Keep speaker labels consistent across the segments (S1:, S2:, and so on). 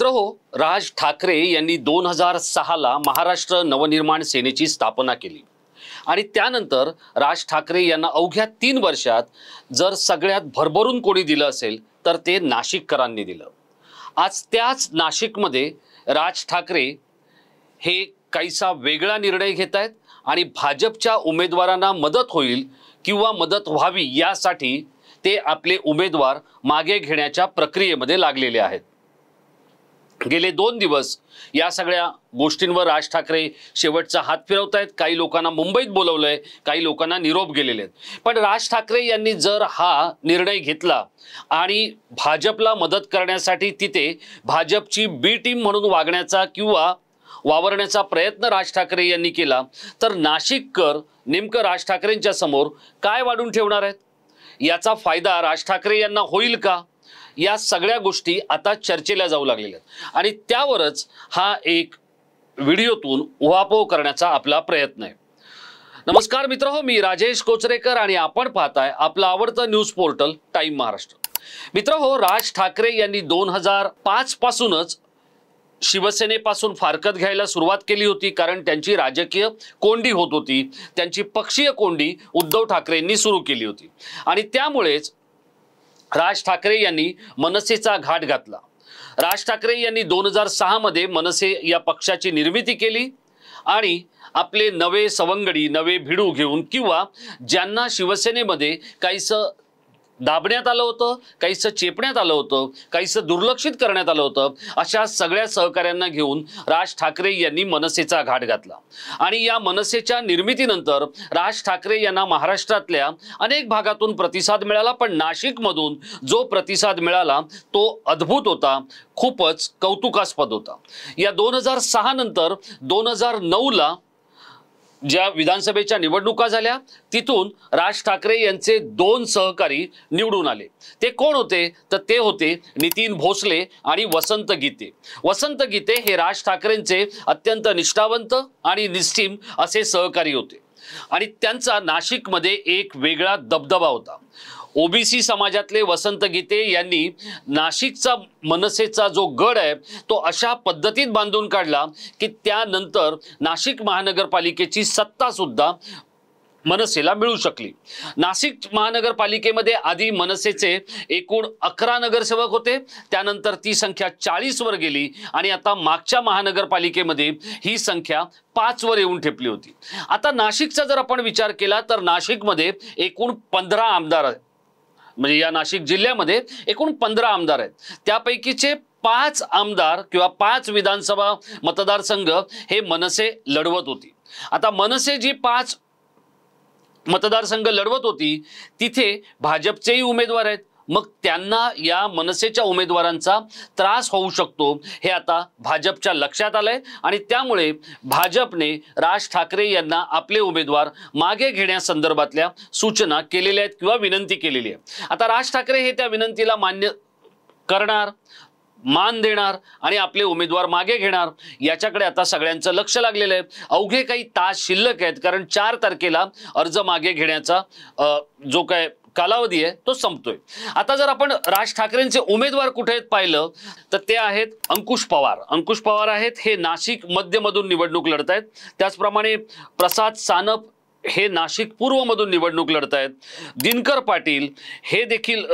S1: मित्र हो राज ठाकरे यांनी दोन हजार सहाला महाराष्ट्र नवनिर्माण सेनेची स्थापना केली आणि त्यानंतर राज ठाकरे यांना अवघ्या तीन वर्षात जर सगळ्यात भरभरून कोणी दिलं असेल तर ते नाशिककरांनी दिलं आज त्याच नाशिकमध्ये राज ठाकरे हे काहीसा वेगळा निर्णय घेत आहेत आणि भाजपच्या उमेदवारांना मदत होईल किंवा मदत व्हावी यासाठी ते आपले उमेदवार मागे घेण्याच्या प्रक्रियेमध्ये लागलेले आहेत गेले दोन दिवस या सगळ्या गोष्टींवर राज ठाकरे शेवटचा हात फिरवत आहेत काही लोकांना मुंबईत बोलवलं आहे काही लोकांना निरोप गेलेले आहेत पण राज ठाकरे यांनी जर हा निर्णय घेतला आणि भाजपला मदत करण्यासाठी तिथे भाजपची बी टीम म्हणून वागण्याचा किंवा वावरण्याचा प्रयत्न राज ठाकरे यांनी केला तर नाशिककर नेमकं राज ठाकरेंच्या समोर काय वाढून ठेवणार आहेत याचा फायदा राज ठाकरे यांना होईल का या सगळ्या गोष्टी आता चर्चेला जाऊ लागलेल्या आहेत आणि त्यावरच हा एक व्हिडिओतून उहापोह करण्याचा आपला प्रयत्न आहे नमस्कार मित्र हो मी राजेश कोचरेकर आणि आपण पाहताय आपलं आवडतं न्यूज पोर्टल टाईम महाराष्ट्र मित्र हो राज ठाकरे यांनी दोन हजार पाच पासूनच शिवसेनेपासून फारकत घ्यायला सुरुवात केली होती कारण त्यांची राजकीय कोंडी होत होती त्यांची पक्षीय कोंडी उद्धव ठाकरेंनी सुरू केली होती आणि त्यामुळेच राज ठाकरे यांनी मनसेचा घाट घातला राज ठाकरे यांनी दोन हजार सहामध्ये मनसे या पक्षाची निर्मिती केली आणि आपले नवे सवंगडी नवे भिडू घेऊन किंवा ज्यांना शिवसेनेमध्ये काहीसं दाबण्यात आलं होतं काहीसं चेपण्यात आलं होतं काहीसं दुर्लक्षित करण्यात आलं होतं अशा सगळ्या सहकाऱ्यांना घेऊन राज ठाकरे यांनी मनसेचा घाट घातला आणि या मनसेच्या निर्मितीनंतर राज ठाकरे यांना महाराष्ट्रातल्या अनेक भागातून प्रतिसाद मिळाला पण नाशिकमधून जो प्रतिसाद मिळाला तो अद्भुत होता खूपच कौतुकास्पद होता या दोन हजार सहा नंतर दोन हजार नऊला ज्या विधानसभेच्या निवडणुका झाल्या तिथून राज ठाकरे यांचे दोन सहकारी निवडून आले ते कोण होते तर ते होते नितीन भोसले आणि वसंत गीते वसंत गीते हे राज ठाकरेंचे अत्यंत निष्ठावंत आणि निष्ठीम असे सहकारी होते आणि त्यांचा नाशिकमध्ये एक वेगळा दबदबा होता ओबीसी समाजातले वसंत गीते यांनी नाशिकचा मनसेचा जो गड आहे तो अशा पद्धतीत बांधून काढला की त्यानंतर नाशिक महानगरपालिकेची सत्तासुद्धा मनसेला मिळू शकली नाशिक महानगरपालिकेमध्ये आधी मनसेचे एकूण अकरा नगरसेवक होते त्यानंतर ती संख्या चाळीसवर गेली आणि आता मागच्या महानगरपालिकेमध्ये ही संख्या पाचवर येऊन ठेपली होती आता नाशिकचा जर आपण विचार केला तर नाशिकमध्ये एकूण पंधरा आमदार आहेत म्हणजे या नाशिक जिल्ह्यामध्ये एकूण पंधरा आमदार आहेत त्यापैकीचे पाच आमदार किंवा पाच विधानसभा मतदारसंघ हे मनसे लढवत होती आता मनसे जी पाच मतदारसंघ लढवत होती तिथे भाजपचेही उमेदवार आहेत मग त्यांना या मनसेच्या उमेदवारांचा त्रास होऊ शकतो हे आता भाजपच्या लक्षात आलंय आणि त्यामुळे भाजपने राज ठाकरे यांना आपले उमेदवार मागे घेण्यासंदर्भातल्या सूचना केलेल्या आहेत किंवा विनंती केलेली आहे आता राज ठाकरे हे त्या विनंतीला मान्य करणार मान देणार आणि आपले उमेदवार मागे घेणार याच्याकडे आता सगळ्यांचं लक्ष लागलेलं आहे अवघे काही तास शिल्लक आहेत कारण चार तारखेला अर्ज मागे घेण्याचा जो काय कालावधी आहे तो संपतोय आता जर आपण राज ठाकरेंचे उमेदवार कुठे आहेत पाहिलं तर ते आहेत अंकुश पवार अंकुश पवार आहेत हे नाशिक मध्यमधून निवडणूक लढत आहेत त्याचप्रमाणे प्रसाद सानप हे नाशिक पूर्वमधून निवडणूक लढत आहेत दिनकर पाटील हे देखील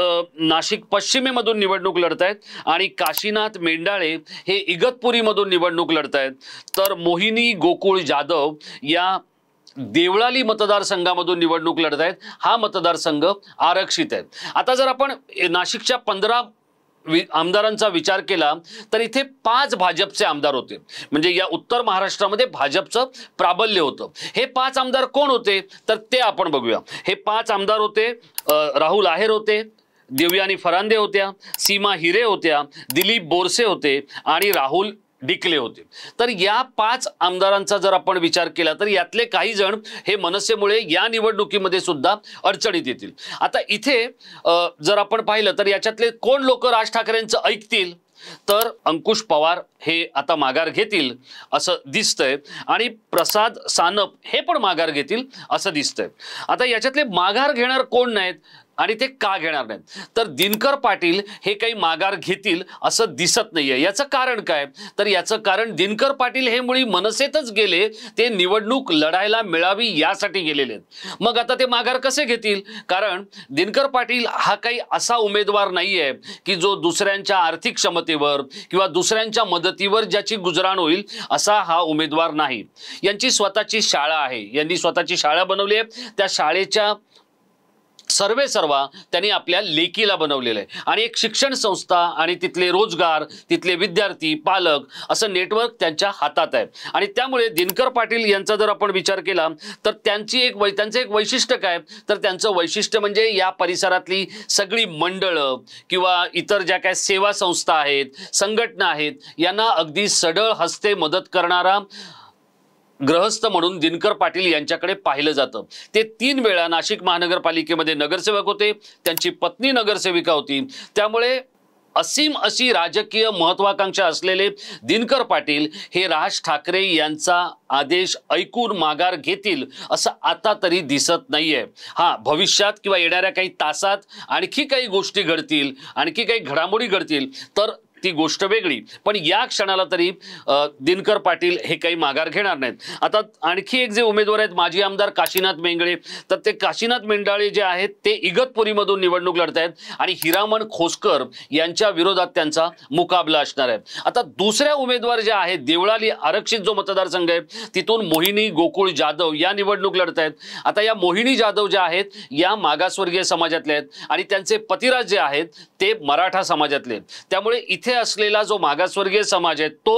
S1: नाशिक पश्चिमेमधून निवडणूक लढत आहेत आणि काशीनाथ मेंढाळे हे इगतपुरीमधून निवडणूक लढत आहेत तर मोहिनी गोकुळ जाधव या देवळाली मतदारसंघामधून निवडणूक लढत आहेत हा मतदारसंघ आरक्षित आहे आता जर आपण नाशिकच्या पंधरा आमदारांचा विचार केला तर इथे पाच भाजपचे आमदार होते म्हणजे या उत्तर महाराष्ट्रामध्ये भाजपचं प्राबल्य होतं हे पाच आमदार कोण होते तर ते आपण बघूया हे पाच आमदार होते राहुल आहेर होते देवयानी फरांदे होत्या सीमा हिरे होत्या दिलीप बोरसे होते आणि राहुल डिकले होते तर या पाच आमदारांचा जर आपण विचार केला तर यातले काही जण हे मनसेमुळे या निवडणुकीमध्ये सुद्धा अडचणीत येतील आता इथे जर आपण पाहिलं तर याच्यातले कोण लोक राज ठाकरेंचं ऐकतील तर अंकुश पवार हे आता माघार घेतील असं दिसतंय आणि प्रसाद सानप हे पण माघार घेतील असं दिसतंय आता याच्यातले माघार घेणार कोण नाहीत आणि ते का घेणार नाहीत तर दिनकर पाटील हे काही माघार घेतील असं दिसत नाही आहे याचं कारण काय तर याचं कारण दिनकर पाटील हे मुळी मनसेतच गेले ते निवडणूक लढायला मिळावी यासाठी गेलेले आहेत मग आता ते माघार कसे घेतील कारण दिनकर पाटील हा काही असा उमेदवार नाही आहे की जो दुसऱ्यांच्या आर्थिक क्षमतेवर किंवा दुसऱ्यांच्या मदतीवर ज्याची गुजराण होईल असा हा उमेदवार नाही यांची स्वतःची शाळा आहे यांनी स्वतःची शाळा बनवली आहे त्या शाळेच्या सर्वे सर्वा त्यांनी आपल्या लेकीला बनवलेलं आहे आणि एक शिक्षण संस्था आणि तिथले रोजगार तिथले विद्यार्थी पालक असं नेटवर्क त्यांच्या हातात आहे आणि त्यामुळे दिनकर पाटील यांचा जर आपण विचार केला तर त्यांची एक वै त्यांचं एक वैशिष्ट्य काय तर त्यांचं वैशिष्ट्य म्हणजे या परिसरातली सगळी मंडळं किंवा इतर ज्या काय सेवा संस्था आहेत संघटना आहेत यांना अगदी सडळ हस्ते मदत करणारा ग्रहस्थ म्हणून दिनकर पाटील यांच्याकडे पाहिलं जातं ते तीन वेळा नाशिक महानगरपालिकेमध्ये नगरसेवक होते त्यांची पत्नी नगरसेविका होती त्यामुळे असीम अशी राजकीय महत्वाकांक्षा असलेले दिनकर पाटील हे राज ठाकरे यांचा आदेश ऐकून माघार घेतील असं आता तरी दिसत नाही आहे हां भविष्यात किंवा येणाऱ्या काही तासात आणखी काही गोष्टी घडतील आणखी काही घडामोडी घडतील तर ती गोष्ट वेगळी पण या क्षणाला तरी दिनकर पाटील हे काही माघार घेणार नाहीत आता आणखी एक जे उमेदवार आहेत माजी आमदार काशीनाथ मेंगळे तर ते काशीनाथ मेंढाळे जे आहेत ते इगतपुरीमधून निवडणूक लढत आहेत आणि हिरामण खोसकर यांच्या विरोधात त्यांचा मुकाबला असणार आहे आता दुसऱ्या उमेदवार जे आहेत देवळाली आरक्षित जो मतदारसंघ आहे तिथून मोहिनी गोकुळ जाधव या निवडणूक लढत आहेत आता या मोहिनी जाधव ज्या आहेत या मागासवर्गीय समाजातले आहेत आणि त्यांचे पतिराज जे आहेत ते मराठा समाजातले त्यामुळे इथे इथे असलेला जो मागासवर्गीय समाज आहे तो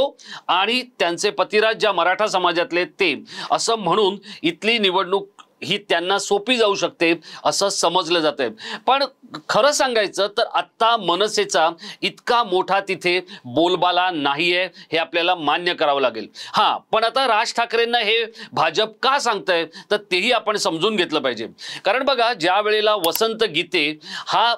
S1: आणि त्यांचे पतिराज ज्या मराठा समाजातले ते असं म्हणून इथली निवडणूक ही त्यांना सोपी जाऊ शकते असं समजलं आहे पण खरं सांगायचं तर आत्ता मनसेचा इतका मोठा तिथे बोलबाला नाही आहे हे आपल्याला मान्य करावं लागेल हां पण आता राज ठाकरेंना हे भाजप का सांगतंय तर तेही आपण समजून घेतलं पाहिजे कारण बघा ज्या वेळेला वसंत गीते हा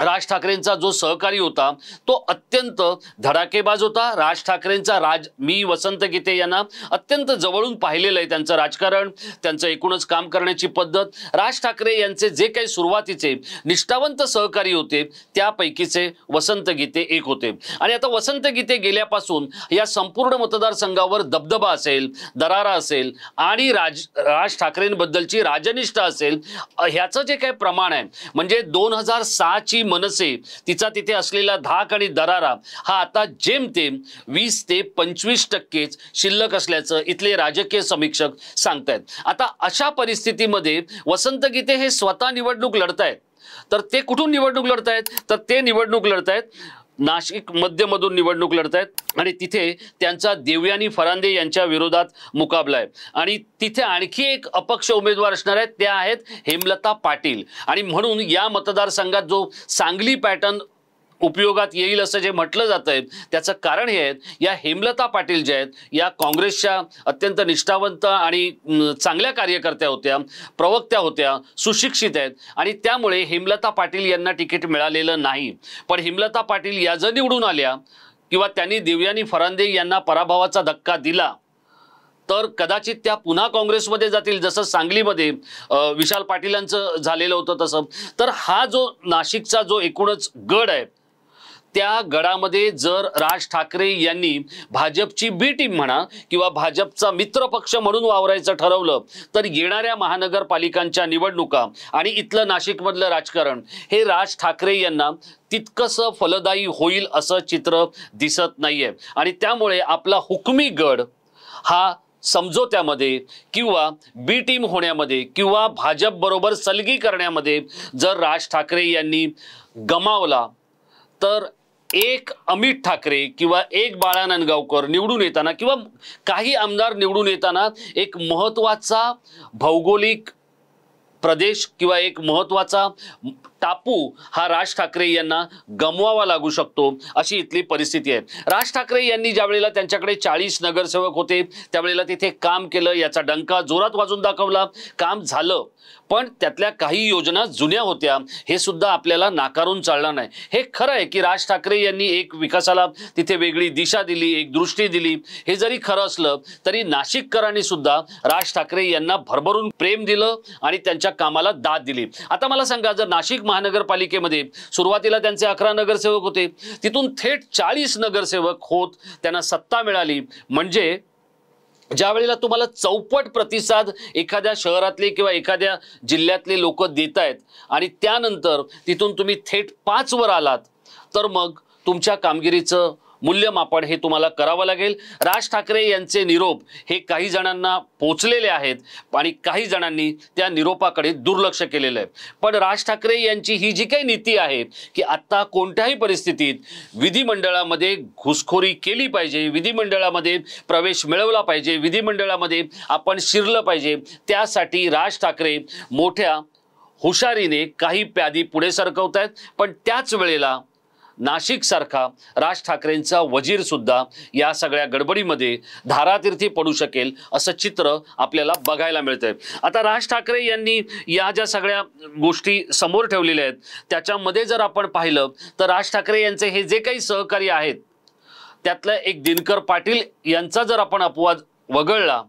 S1: राज ठाकरेंचा जो सहकारी होता तो अत्यंत धडाकेबाज होता राज ठाकरेंचा राज मी वसंत गीते यांना अत्यंत जवळून पाहिलेलं आहे त्यांचं राजकारण त्यांचं एकूणच काम करण्याची पद्धत राज ठाकरे यांचे जे काही सुरुवातीचे निष्ठावंत सहकारी होते त्यापैकीचे वसंत गीते एक होते आणि आता वसंत गीते गेल्यापासून या संपूर्ण मतदारसंघावर दबदबा असेल दरारा असेल आणि राज राज ठाकरेंबद्दलची राजनिष्ठा असेल ह्याचं जे काही प्रमाण आहे म्हणजे दोन हजार सहाची ती मनसे तिचा तिथे असलेला धाक आणि दरारा हा आता जेमतेम वीस ते पंचवीस टक्केच शिल्लक असल्याचं इथले राजकीय समीक्षक सांगतायत आता अशा परिस्थितीमध्ये वसंत गीते हे स्वतः निवडणूक लढतायत तर ते कुठून निवडणूक लढतायत तर ते निवडणूक लढतायत नाशिक मध्यमधून निवडणूक लढत आहेत आणि तिथे त्यांचा देवयानी फरांदे यांच्या विरोधात मुकाबला आहे आणि तिथे आणखी एक अपक्ष उमेदवार असणार आहेत त्या आहेत हेमलता पाटील आणि म्हणून या मतदारसंघात जो सांगली पॅटर्न उपयोगात येईल असं जे म्हटलं जात आहे त्याचं कारण हे आहेत या हेमलता पाटील ज्या आहेत या काँग्रेसच्या अत्यंत निष्ठावंत आणि चांगल्या कार्यकर्त्या होत्या प्रवक्त्या होत्या सुशिक्षित आहेत आणि त्यामुळे हेमलता पाटील यांना तिकीट मिळालेलं नाही पण हेमलता पाटील या जर निवडून आल्या किंवा त्यांनी दिव्यानी फरांदे यांना पराभवाचा धक्का दिला तर कदाचित त्या पुन्हा काँग्रेसमध्ये जातील जसं सांगलीमध्ये विशाल पाटीलांचं झालेलं होतं तसं तर हा जो नाशिकचा जो एकूणच गड आहे त्या गडामध्ये जर राज ठाकरे यांनी भाजपची बी टीम म्हणा किंवा भाजपचा मित्रपक्ष म्हणून वावरायचं ठरवलं तर येणाऱ्या महानगरपालिकांच्या निवडणुका आणि इथलं नाशिकमधलं राजकारण हे राज ठाकरे यांना तितकंसं फलदायी होईल असं चित्र दिसत नाहीये आणि त्यामुळे आपला हुकमी गड हा समजोत्यामध्ये किंवा बी टीम होण्यामध्ये किंवा भाजपबरोबर सलगी करण्यामध्ये जर राज ठाकरे यांनी गमावला तर एक अमित ठाकरे किंवा एक बाळा गावकर निवडून येताना किंवा काही आमदार निवडून येताना एक महत्त्वाचा भौगोलिक प्रदेश किंवा एक महत्त्वाचा टापू हा राज ठाकरे यांना गमवावा लागू शकतो अशी इथली परिस्थिती आहे राज ठाकरे यांनी ज्या वेळेला त्यांच्याकडे चाळीस नगरसेवक होते त्यावेळेला तिथे काम केलं याचा डंका जोरात वाजून दाखवला काम झालं पण त्यातल्या काही योजना जुन्या होत्या हे सुद्धा आपल्याला नाकारून चालणार नाही हे खरं आहे की राज ठाकरे यांनी एक विकासाला तिथे वेगळी दिशा दिली एक दृष्टी दिली हे जरी खरं असलं तरी नाशिककरांनी सुद्धा राज ठाकरे यांना भरभरून प्रेम दिलं आणि त्यांच्या कामाला दाद दिली आता मला सांगा जर नाशिक महानगरपालिकेमध्ये सुरुवातीला त्यांचे अकरा नगरसेवक होते तिथून थेट चाळीस नगरसेवक होत त्यांना सत्ता मिळाली म्हणजे ज्या वेळेला तुम्हाला चौपट प्रतिसाद एखाद्या शहरातले किंवा एखाद्या जिल्ह्यातले लोक देत आहेत आणि त्यानंतर तिथून तुम्ही थेट पाचवर आलात तर मग तुमच्या कामगिरीचं मूल्यमापन हे तुम्हाला करावं लागेल राज ठाकरे यांचे निरोप हे काही जणांना पोचलेले आहेत आणि काही जणांनी त्या निरोपाकडे दुर्लक्ष केलेलं आहे पण राज ठाकरे यांची ही जी काही नीती आहे की आत्ता कोणत्याही परिस्थितीत विधिमंडळामध्ये घुसखोरी केली पाहिजे विधिमंडळामध्ये प्रवेश मिळवला पाहिजे विधिमंडळामध्ये आपण शिरलं पाहिजे त्यासाठी राज ठाकरे मोठ्या हुशारीने काही प्यादी पुढे सरकवत आहेत पण त्याच वेळेला नाशिकसारखा राज ठाकरेंचा वजीरसुद्धा या सगळ्या गडबडीमध्ये धारातीर्थी पडू शकेल असं चित्र आपल्याला बघायला मिळतंय आता राज ठाकरे यांनी या ज्या सगळ्या गोष्टी समोर ठेवलेल्या आहेत त्याच्यामध्ये जर आपण पाहिलं तर राज ठाकरे यांचे हे जे काही सहकार्य आहेत त्यातलं एक दिनकर पाटील यांचा जर आपण अपवाद वगळला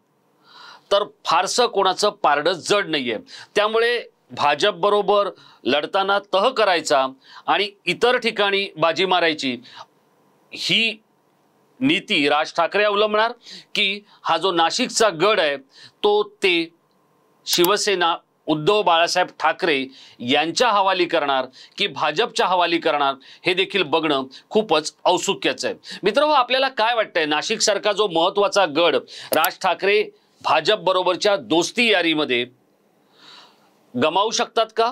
S1: तर फारसं कोणाचं पारडं जड नाही त्यामुळे भाजपबरोबर लढताना तह करायचा आणि इतर ठिकाणी बाजी मारायची ही नीती राज ठाकरे अवलंबणार की हा जो नाशिकचा गड आहे तो ते शिवसेना उद्धव बाळासाहेब ठाकरे यांच्या हवाली करणार की भाजपच्या हवाली करणार हे देखील बघणं खूपच औत्सुक्याचं आहे मित्र आपल्याला काय वाटतंय नाशिकसारखा जो महत्त्वाचा गड राज ठाकरे भाजपबरोबरच्या दोस्ती यारीमध्ये गमावू शकतात का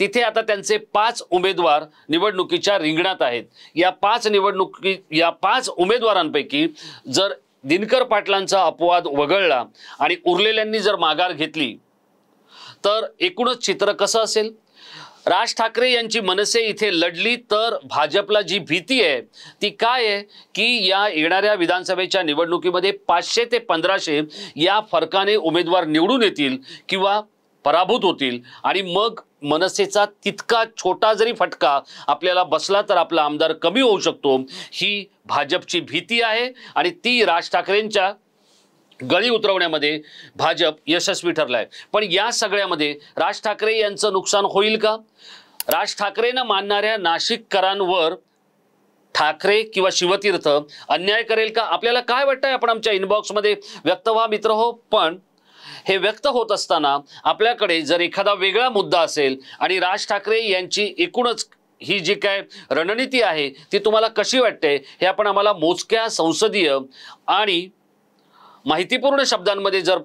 S1: तिथे आता त्यांचे पाच उमेदवार निवडणुकीच्या रिंगणात आहेत या पाच निवडणुकी या पाच उमेदवारांपैकी जर दिनकर पाटलांचा अपवाद वगळला आणि उरलेल्यांनी जर माघार घेतली तर एकूणच चित्र कसं असेल राज ठाकरे यांची मनसे इथे लढली तर भाजपला जी भीती आहे ती काय आहे की या येणाऱ्या विधानसभेच्या निवडणुकीमध्ये पाचशे ते पंधराशे या फरकाने उमेदवार निवडून येतील किंवा पराभूत होतील आणि मग मनसेचा तितका छोटा जरी फटका आपल्याला बसला तर आपला आमदार कमी होऊ शकतो ही भाजपची भीती आहे आणि ती राज ठाकरेंच्या गळी उतरवण्यामध्ये भाजप यशस्वी ठरला आहे पण या सगळ्यामध्ये राज ठाकरे यांचं नुकसान होईल का राज ठाकरेनं मानणाऱ्या नाशिककरांवर ठाकरे किंवा शिवतीर्थ अन्याय करेल का आपल्याला काय वाटतंय आपण आमच्या इनबॉक्समध्ये व्यक्त व्हा मित्र हो पण हे व्यक्त होत असताना आपल्याकडे जर एखादा वेगळा मुद्दा असेल आणि राज ठाकरे यांची एकूणच ही जी काय रणनीती आहे ती तुम्हाला कशी वाटते हे आपण आम्हाला मोजक्या संसदीय आणि माहितीपूर्ण शब्दांमध्ये जर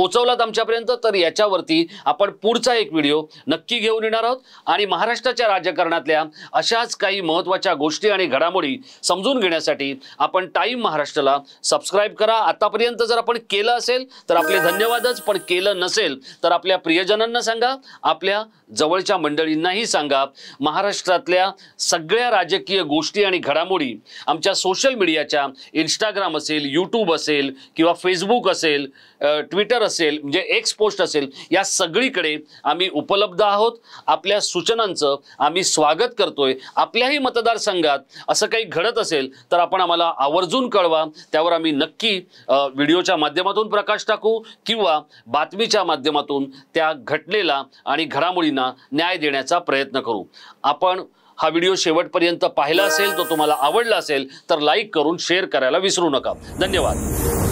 S1: पोचवलात आमच्यापर्यंत तर याच्यावरती आपण पुढचा एक व्हिडिओ नक्की घेऊन येणार आहोत आणि महाराष्ट्राच्या राजकारणातल्या अशाच काही महत्त्वाच्या गोष्टी आणि घडामोडी समजून घेण्यासाठी आपण टाईम महाराष्ट्राला सबस्क्राईब करा आतापर्यंत जर आपण केलं असेल तर आपले धन्यवादच पण केलं नसेल तर आपल्या प्रियजनांना सांगा आपल्या जवळच्या मंडळींनाही सांगा महाराष्ट्रातल्या सगळ्या राजकीय गोष्टी आणि घडामोडी आमच्या सोशल मीडियाच्या इंस्टाग्राम असेल यूट्यूब असेल किंवा फेसबुक असेल ट्विटर असेल म्हणजे एक्स पोस्ट असेल या सगळीकडे आम्ही उपलब्ध आहोत आपल्या सूचनांचं आम्ही स्वागत करतोय आपल्याही मतदारसंघात असं काही घडत असेल तर आपण आम्हाला आवर्जून कळवा त्यावर आम्ही नक्की व्हिडिओच्या माध्यमातून प्रकाश टाकू किंवा बातमीच्या माध्यमातून त्या घटनेला आणि घडामोडींना न्याय देण्याचा प्रयत्न करू आपण हा व्हिडिओ शेवटपर्यंत पाहिला असेल तो तुम्हाला आवडला असेल तर लाईक करून शेअर करायला विसरू नका धन्यवाद